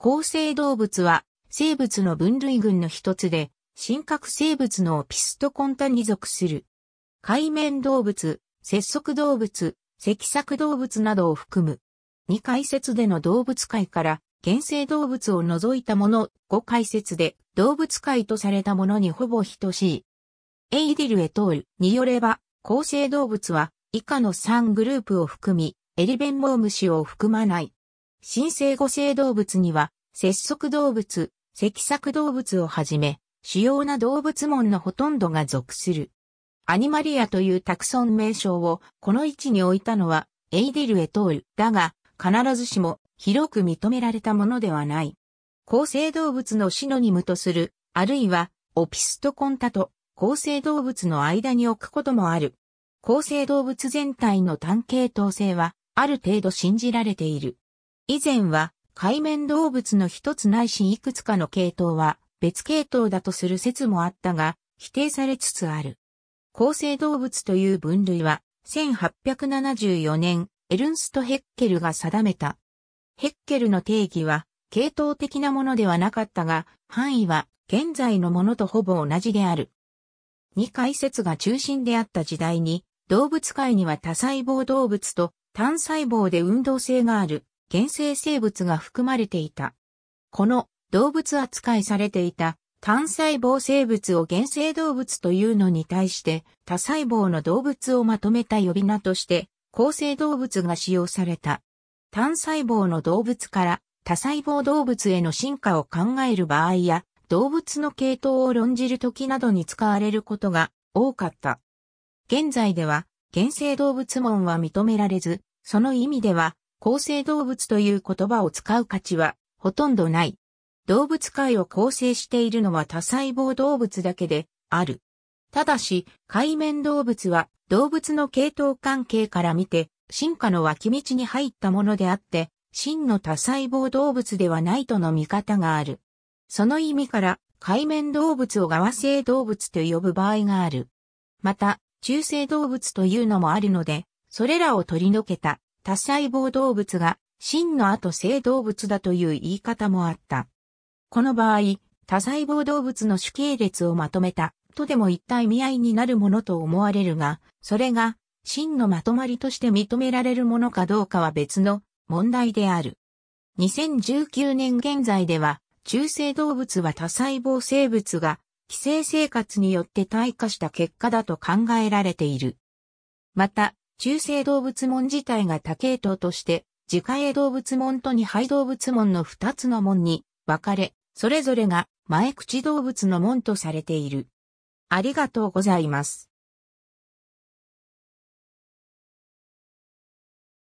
構成動物は生物の分類群の一つで、真核生物のオピストコンタに属する。海面動物、節足動物、脊索動物などを含む。2解説での動物界から、原生動物を除いたもの、5解説で動物界とされたものにほぼ等しい。エイディル・エトールによれば、構成動物は以下の3グループを含み、エリベンモウムシを含まない。新生五生動物には、節足動物、脊索動物をはじめ、主要な動物門のほとんどが属する。アニマリアというタクソン名称をこの位置に置いたのはエイディル・エトールだが必ずしも広く認められたものではない。構成動物のシノニムとする、あるいはオピストコンタと構成動物の間に置くこともある。構成動物全体の単系統性はある程度信じられている。以前は海面動物の一つないしいくつかの系統は別系統だとする説もあったが否定されつつある。構成動物という分類は1874年エルンスト・ヘッケルが定めた。ヘッケルの定義は系統的なものではなかったが範囲は現在のものとほぼ同じである。二解説が中心であった時代に動物界には多細胞動物と単細胞で運動性がある原生生物が含まれていた。この動物扱いされていた単細胞生物を原生動物というのに対して多細胞の動物をまとめた呼び名として構成動物が使用された。単細胞の動物から多細胞動物への進化を考える場合や動物の系統を論じる時などに使われることが多かった。現在では原生動物門は認められず、その意味では構成動物という言葉を使う価値はほとんどない。動物界を構成しているのは多細胞動物だけである。ただし、海面動物は動物の系統関係から見て進化の脇道に入ったものであって、真の多細胞動物ではないとの見方がある。その意味から、海面動物を側生動物と呼ぶ場合がある。また、中性動物というのもあるので、それらを取り除けた多細胞動物が真の後性動物だという言い方もあった。この場合、多細胞動物の主系列をまとめたとでも一体見合いになるものと思われるが、それが真のまとまりとして認められるものかどうかは別の問題である。2019年現在では、中性動物は多細胞生物が、寄生生活によって退化した結果だと考えられている。また、中世動物門自体が多系統として、自家営動物門と二肺動物門の二つの門に分かれ、それぞれが前口動物の門とされている。ありがとうございます。